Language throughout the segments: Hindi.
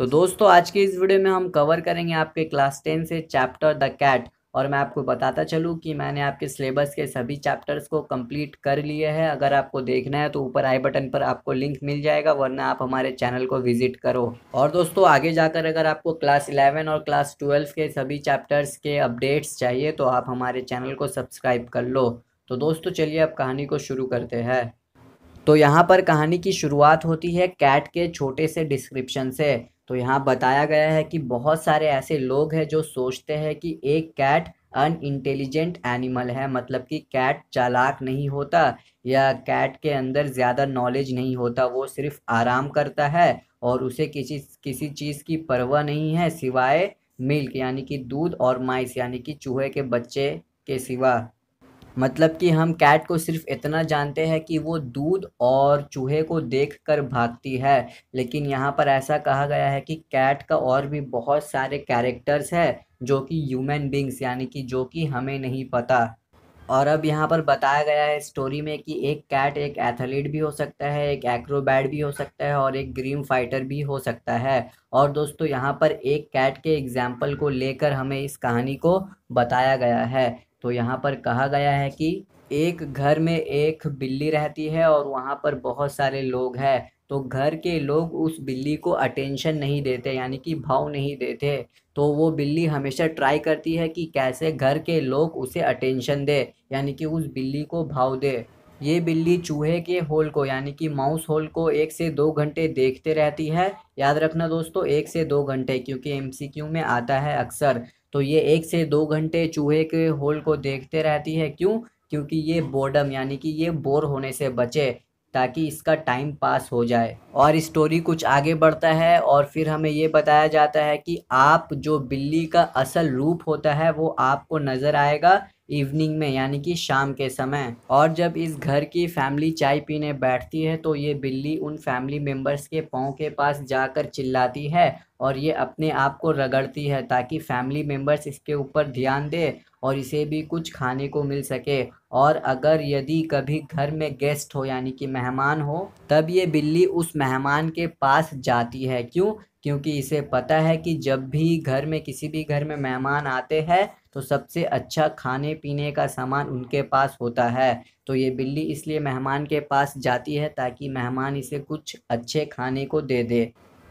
तो दोस्तों आज की इस वीडियो में हम कवर करेंगे आपके क्लास टेन से चैप्टर द कैट और मैं आपको बताता चलूँ कि मैंने आपके सिलेबस के सभी चैप्टर्स को कंप्लीट कर लिए हैं अगर आपको देखना है तो ऊपर आई बटन पर आपको लिंक मिल जाएगा वरना आप हमारे चैनल को विजिट करो और दोस्तों आगे जाकर अगर आपको क्लास इलेवन और क्लास ट्वेल्व के सभी चैप्टर्स के अपडेट्स चाहिए तो आप हमारे चैनल को सब्सक्राइब कर लो तो दोस्तों चलिए आप कहानी को शुरू करते हैं तो यहाँ पर कहानी की शुरुआत होती है कैट के छोटे से डिस्क्रिप्शन से तो यहाँ बताया गया है कि बहुत सारे ऐसे लोग हैं जो सोचते हैं कि एक कैट अन इंटेलिजेंट एनिमल है मतलब कि कैट चालाक नहीं होता या कैट के अंदर ज़्यादा नॉलेज नहीं होता वो सिर्फ आराम करता है और उसे किसी किसी चीज़ की परवाह नहीं है सिवाय मिल्क यानी कि दूध और माइस यानी कि चूहे के बच्चे के सिवा मतलब कि हम कैट को सिर्फ इतना जानते हैं कि वो दूध और चूहे को देखकर भागती है लेकिन यहाँ पर ऐसा कहा गया है कि कैट का और भी बहुत सारे कैरेक्टर्स है जो कि ह्यूमन बींग्स यानी कि जो कि हमें नहीं पता और अब यहाँ पर बताया गया है स्टोरी में कि एक कैट एक एथलीट भी हो सकता है एक एक्रोबैट भी हो सकता है और एक ग्रीम फाइटर भी हो सकता है और दोस्तों यहाँ पर एक कैट के एग्जाम्पल को लेकर हमें इस कहानी को बताया गया है तो यहाँ पर कहा गया है कि एक घर में एक बिल्ली रहती है और वहाँ पर बहुत सारे लोग हैं तो घर के लोग उस बिल्ली को अटेंशन नहीं देते यानी कि भाव नहीं देते तो वो बिल्ली हमेशा ट्राई करती है कि कैसे घर के लोग उसे अटेंशन दे यानी कि उस बिल्ली को भाव दे ये बिल्ली चूहे के होल को यानी कि माउस होल को एक से दो घंटे देखते रहती है याद रखना दोस्तों एक से दो घंटे क्योंकि एमसीक्यू में आता है अक्सर तो ये एक से दो घंटे चूहे के होल को देखते रहती है क्यों क्योंकि ये बोर्डम यानी कि ये बोर होने से बचे ताकि इसका टाइम पास हो जाए और स्टोरी कुछ आगे बढ़ता है और फिर हमें ये बताया जाता है कि आप जो बिल्ली का असल रूप होता है वो आपको नज़र आएगा इवनिंग में यानी कि शाम के समय और जब इस घर की फैमिली चाय पीने बैठती है तो ये बिल्ली उन फैमिली मेम्बर्स के पाँव के पास जाकर चिल्लाती है और ये अपने आप को रगड़ती है ताकि फैमिली मेम्बर्स इसके ऊपर ध्यान दे और इसे भी कुछ खाने को मिल सके और अगर यदि कभी घर में गेस्ट हो यानी कि मेहमान हो तब ये बिल्ली उस मेहमान के पास जाती है क्यों क्योंकि इसे पता है कि जब भी घर में किसी भी घर में मेहमान आते हैं तो सबसे अच्छा खाने पीने का सामान उनके पास होता है तो ये बिल्ली इसलिए मेहमान के पास जाती है ताकि मेहमान इसे कुछ अच्छे खाने को दे दे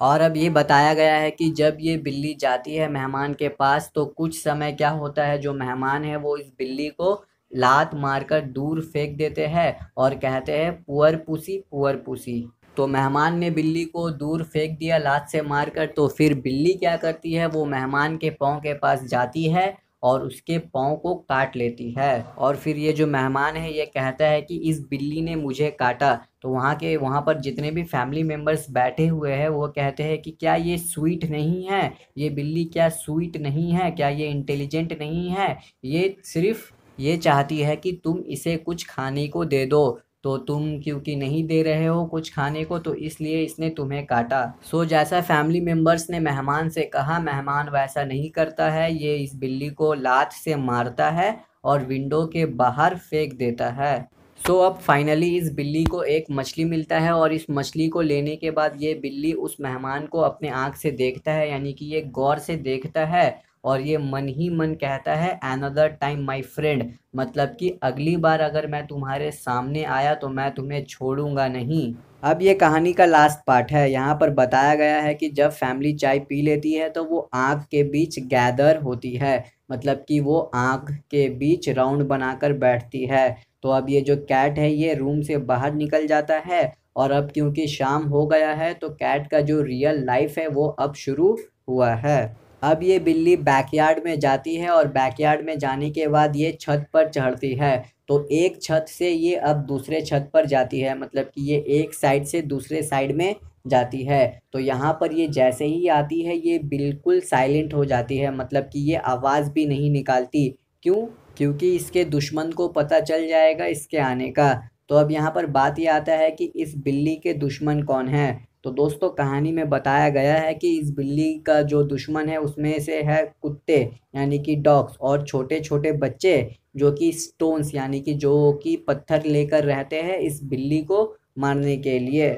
और अब ये बताया गया है कि जब ये बिल्ली जाती है मेहमान के पास तो कुछ समय क्या होता है जो मेहमान है वो इस बिल्ली को लात मारकर दूर फेंक देते हैं और कहते हैं पुअर पुसी पुअर पुसी तो मेहमान ने बिल्ली को दूर फेंक दिया लात से मारकर तो फिर बिल्ली क्या करती है वो मेहमान के पाँव के पास जाती है और उसके पाँव को काट लेती है और फिर ये जो मेहमान है ये कहता है कि इस बिल्ली ने मुझे काटा तो वहाँ के वहाँ पर जितने भी फैमिली मेम्बर्स बैठे हुए हैं वो कहते हैं कि क्या ये स्वीट नहीं है ये बिल्ली क्या स्वीट नहीं है क्या ये इंटेलिजेंट नहीं है ये सिर्फ ये चाहती है कि तुम इसे कुछ खाने को दे दो तो तुम क्योंकि नहीं दे रहे हो कुछ खाने को तो इसलिए इसने तुम्हें काटा सो जैसा फैमिली मेम्बर्स ने मेहमान से कहा मेहमान वैसा नहीं करता है ये इस बिल्ली को लात से मारता है और विंडो के बाहर फेंक देता है सो so, अब फाइनली इस बिल्ली को एक मछली मिलता है और इस मछली को लेने के बाद ये बिल्ली उस मेहमान को अपने आँख से देखता है यानी कि ये गौर से देखता है और ये मन ही मन कहता है अनदर टाइम माई फ्रेंड मतलब कि अगली बार अगर मैं तुम्हारे सामने आया तो मैं तुम्हें छोड़ूंगा नहीं अब ये कहानी का लास्ट पार्ट है यहाँ पर बताया गया है कि जब फैमिली चाय पी लेती है तो वो आँख के बीच गैदर होती है मतलब कि वो आँख के बीच राउंड बनाकर बैठती है तो अब ये जो कैट है ये रूम से बाहर निकल जाता है और अब क्योंकि शाम हो गया है तो कैट का जो रियल लाइफ है वो अब शुरू हुआ है अब ये बिल्ली बैकयार्ड में जाती है और बैकयार्ड में जाने के बाद ये छत पर चढ़ती है तो एक छत से ये अब दूसरे छत पर जाती है मतलब कि ये एक साइड से दूसरे साइड में जाती है तो यहाँ पर ये जैसे ही आती है ये बिल्कुल साइलेंट हो जाती है मतलब कि ये आवाज़ भी नहीं निकालती क्यों क्योंकि इसके दुश्मन को पता चल जाएगा इसके आने का तो अब यहाँ पर बात यह आता है कि इस बिल्ली के दुश्मन कौन है तो दोस्तों कहानी में बताया गया है कि इस बिल्ली का जो दुश्मन है उसमें से है कुत्ते यानी कि डॉग्स और छोटे छोटे बच्चे जो कि स्टोन्स यानी कि जो कि पत्थर लेकर रहते हैं इस बिल्ली को मारने के लिए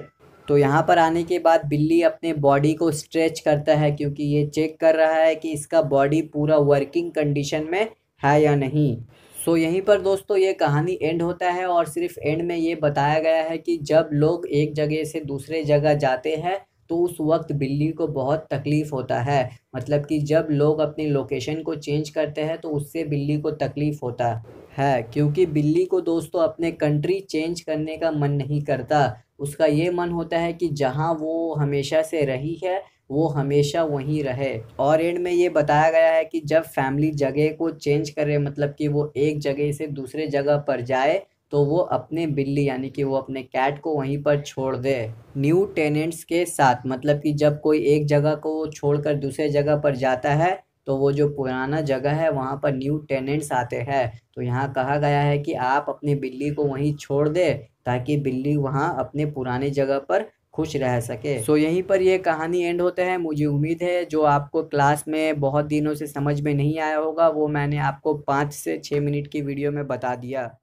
तो यहाँ पर आने के बाद बिल्ली अपने बॉडी को स्ट्रेच करता है क्योंकि ये चेक कर रहा है कि इसका बॉडी पूरा वर्किंग कंडीशन में है या नहीं सो so, यहीं पर दोस्तों ये कहानी एंड होता है और सिर्फ एंड में ये बताया गया है कि जब लोग एक जगह से दूसरे जगह जाते हैं तो उस वक्त बिल्ली को बहुत तकलीफ़ होता है मतलब कि जब लोग अपनी लोकेशन को चेंज करते हैं तो उससे बिल्ली को तकलीफ़ होता है क्योंकि बिल्ली को दोस्तों अपने कंट्री चेंज करने का मन नहीं करता उसका ये मन होता है कि जहाँ वो हमेशा से रही है वो हमेशा वहीं रहे और एंड में ये बताया गया है कि जब फैमिली जगह को चेंज करे मतलब कि वो एक जगह से दूसरे जगह पर जाए तो वो अपने बिल्ली यानी कि वो अपने कैट को वहीं पर छोड़ दे न्यू टेनेंट्स के साथ मतलब कि जब कोई एक जगह को छोड़ कर दूसरे जगह पर जाता है तो वो जो पुराना जगह है वहाँ पर न्यू टेनेंट्स आते हैं तो यहाँ कहा गया है कि आप अपनी बिल्ली को वहीं छोड़ दे ताकि बिल्ली वहाँ अपने पुराने जगह पर खुश रह सके सो so, यहीं पर ये कहानी एंड होते हैं मुझे उम्मीद है जो आपको क्लास में बहुत दिनों से समझ में नहीं आया होगा वो मैंने आपको पाँच से छः मिनट की वीडियो में बता दिया